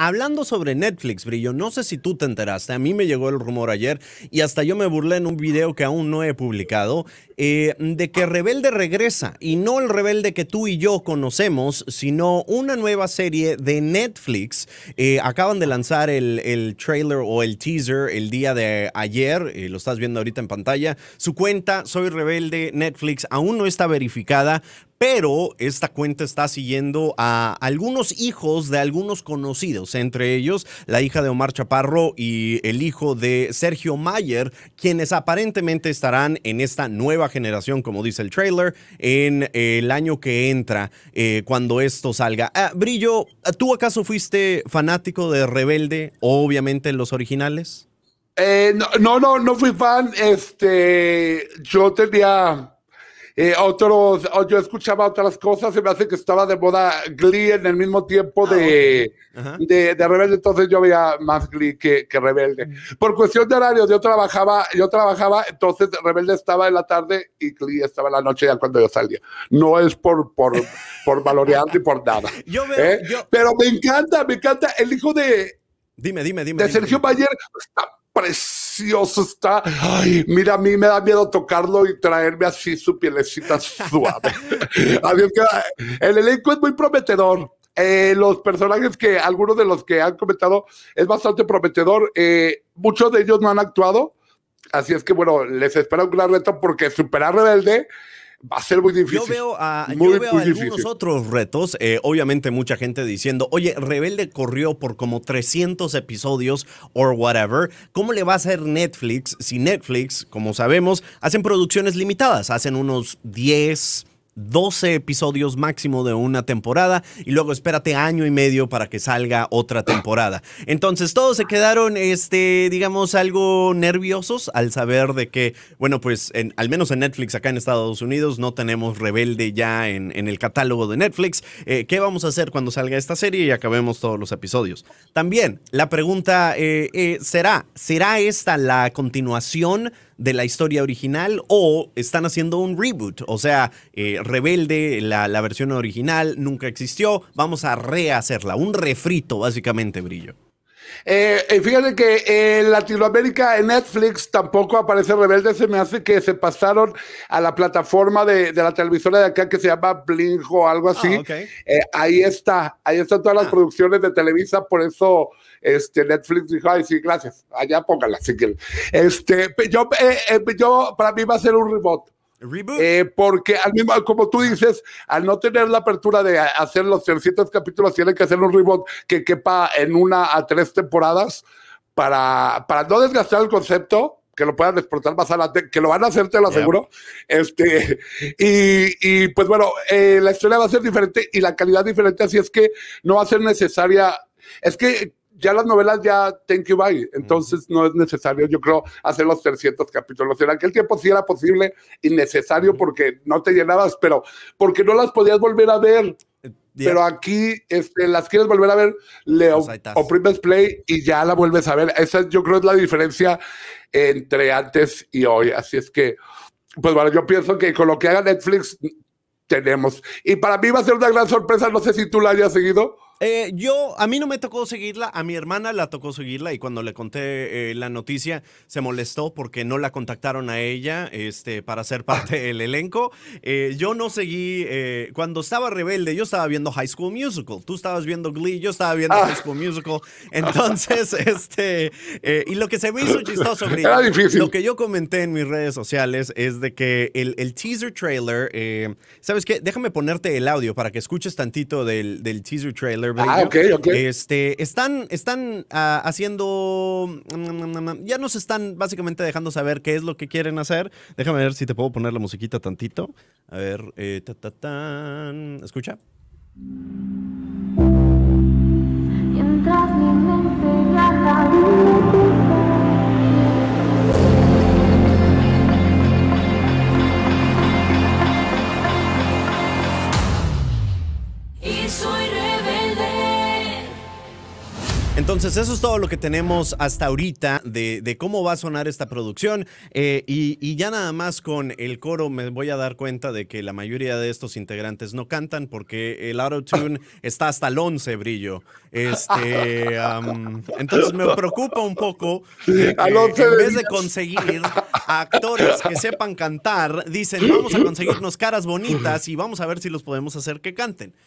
Hablando sobre Netflix, Brillo, no sé si tú te enteraste, a mí me llegó el rumor ayer y hasta yo me burlé en un video que aún no he publicado eh, de que Rebelde regresa y no el Rebelde que tú y yo conocemos, sino una nueva serie de Netflix. Eh, acaban de lanzar el, trailer o el teaser el día de ayer, eh, lo estás viendo ahorita en pantalla. Su cuenta, Soy Rebelde Netflix, aún no está verificada, pero esta cuenta está siguiendo a algunos hijos de algunos conocidos, entre ellos la hija de Omar Chaparro y el hijo de Sergio Mayer, quienes aparentemente estarán en esta nueva generación, como dice el trailer, en el año que entra, eh, cuando esto salga. Ah, Brillo, ¿tú acaso fuiste fanático de Rebelde, obviamente en los originales? Eh, no, no, no, fui fan. Este, yo tenía eh, otros, oh, yo escuchaba otras cosas, se me hace que estaba de moda Glee en el mismo tiempo ah, de, Rebelde, entonces yo veía más Glee que, Rebelde. Mm. Por cuestión de horario, yo trabajaba, yo trabajaba, entonces Rebelde estaba en la tarde y Glee estaba en la noche ya cuando yo salía. No es por, por, por valorear ni por nada. ¿eh? Yo Pero me encanta, me encanta el hijo de... Dime, dime, dime. Sergio Mayer precioso está. Ay, mira, a mí me da miedo tocarlo y traerme así su pielecita suave. Eh, el elenco es muy prometedor. Eh, los personajes que algunos de los que han comentado es bastante prometedor. Eh, muchos de ellos no han actuado. Así es que, bueno, les espera un gran reto porque superar Rebelde va a ser muy difícil. Yo veo, algunos otros retos. Eh, obviamente, mucha gente diciendo, oye, Rebelde corrió por como 300 episodios O whatever. ¿Cómo le va a hacer Netflix si Netflix, como sabemos, hacen producciones limitadas? Hacen unos 10, 12 episodios máximo de una temporada y luego espérate año y medio para que salga otra temporada. Entonces todos se quedaron, este, digamos, algo nerviosos al saber de que, bueno, pues al menos en Netflix acá en Estados Unidos no tenemos Rebelde ya en, el catálogo de Netflix. Eh, ¿Qué vamos a hacer cuando salga esta serie y acabemos todos los episodios? También la pregunta eh, eh, será, ¿será esta la continuación? de la historia original o están haciendo un reboot. O sea, eh, Rebelde, la versión original nunca existió, vamos a rehacerla, un refrito básicamente, Brillo. Eh, fíjate que en Latinoamérica, en Netflix, tampoco aparece Rebelde. Se me hace que se pasaron a la plataforma de, de la televisora de acá que se llama Blinjo o algo así. Ah, eh, ahí está, ahí están todas las ah. producciones de Televisa. Por eso este, Netflix dijo: Ay, sí, gracias. Allá póngala. Así que, este, yo, eh, yo, para mí va a ser un rebote. Eh, porque al mismo, como tú dices, al no tener la apertura de hacer los 300 capítulos, tiene que hacer un reboot que quepa en una a tres temporadas para, para no desgastar el concepto, que lo puedan exportar más adelante, que lo van a hacer, te lo aseguro. Este, y, y, pues bueno, eh, la historia va a ser diferente y la calidad diferente, así es que no va a ser necesaria. Es que ya las novelas ya thank you bye, entonces no es necesario yo creo hacer los 300 capítulos. En aquel tiempo sí era posible y necesario porque no te llenabas, pero porque no las podías volver a ver. Eh, pero aquí este, las quieres volver a ver, le pues oprimes play y ya la vuelves a ver. Esa yo creo es la diferencia entre antes y hoy. Así es que, pues bueno, yo pienso que con lo que haga Netflix tenemos. Y para mí va a ser una gran sorpresa, no sé si tú la hayas seguido. Eh, yo, a mí no me tocó seguirla, a mi hermana la tocó seguirla y cuando le conté eh, la noticia se molestó porque no la contactaron a ella este, para ser parte del elenco. Eh, yo no seguí, cuando estaba rebelde yo estaba viendo High School Musical, tú estabas viendo Glee, yo estaba viendo High School Musical. Entonces, este, y lo que se me hizo chistoso, lo que yo comenté en mis redes sociales es de que el, teaser trailer, ¿sabes qué? Déjame ponerte el audio para que escuches tantito del, del teaser trailer ah, ok, ok. Este, están están ah, haciendo. Mm, mm, mm, ya nos están básicamente dejando saber qué es lo que quieren hacer. Déjame ver si te puedo poner la musiquita tantito. A ver, eh, escucha. Mientras mi mente Entonces eso es todo lo que tenemos hasta ahorita de, cómo va a sonar esta producción eh, y, ya nada más con el coro me voy a dar cuenta de que la mayoría de estos integrantes no cantan porque el autotune está hasta el 11 brillo. Este, entonces me preocupa un poco que en vez de conseguir actores que sepan cantar, dicen vamos a conseguirnos caras bonitas y vamos a ver si los podemos hacer que canten.